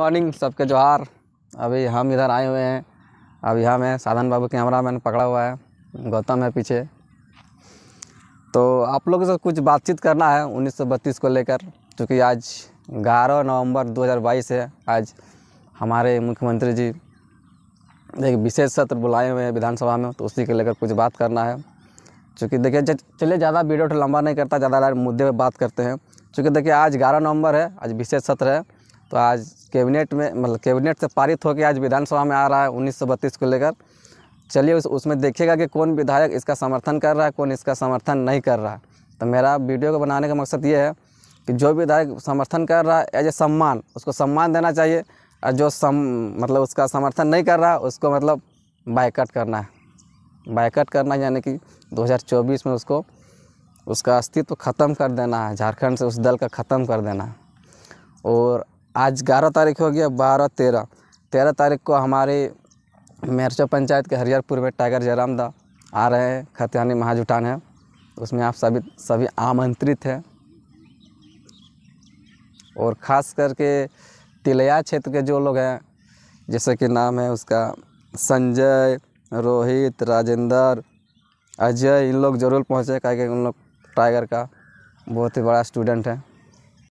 morning सबके जोहार अभी हम इधर आए हुए हैं अभी हम हैं साधन बाबू कैमरा मैन पकड़ा हुआ है गौतम है पीछे तो आप लोगों से कुछ बातचीत करना है 1932 को लेकर क्योंकि आज 11 नवंबर 2022 है आज हमारे मुख्यमंत्री जी एक विशेष सत्र बुलाए हुए हैं विधानसभा में तो उसी के लेकर कुछ बात करना है चूँकि देखिए चलिए ज़्यादा वीडियो लंबा नहीं करता ज़्यादा मुद्दे पर बात करते हैं चूँकि देखिए आज ग्यारह नवंबर है आज विशेष सत्र है तो आज कैबिनेट में मतलब कैबिनेट से पारित होकर आज विधानसभा में आ रहा है उन्नीस को लेकर चलिए उस उसमें देखिएगा कि कौन विधायक इसका समर्थन कर रहा है कौन इसका समर्थन नहीं कर रहा है तो मेरा वीडियो को बनाने का मकसद ये है कि जो विधायक समर्थन कर रहा है एज ए सम्मान उसको सम्मान देना चाहिए और जो सम मतलब उसका समर्थन नहीं कर रहा उसको मतलब बायकट करना है बाइकट करना यानी कि 2024 में उसको उसका अस्तित्व ख़त्म कर देना है झारखंड से उस दल का ख़त्म कर देना है और आज ग्यारह तारीख हो गया बारह तेरह तेरह तारीख को हमारे मेरचो पंचायत के हरियरपुर में टाइगर जयराम दा आ रहे हैं खतियानी महाजुटान है उसमें आप सभी सभी आमंत्रित हैं और ख़ास करके तिलया क्षेत्र के जो लोग हैं जैसे कि नाम है उसका संजय रोहित राजेंद्र अजय इन लोग ज़रूर पहुँचे क्या कि उन लोग टाइगर का बहुत ही बड़ा स्टूडेंट है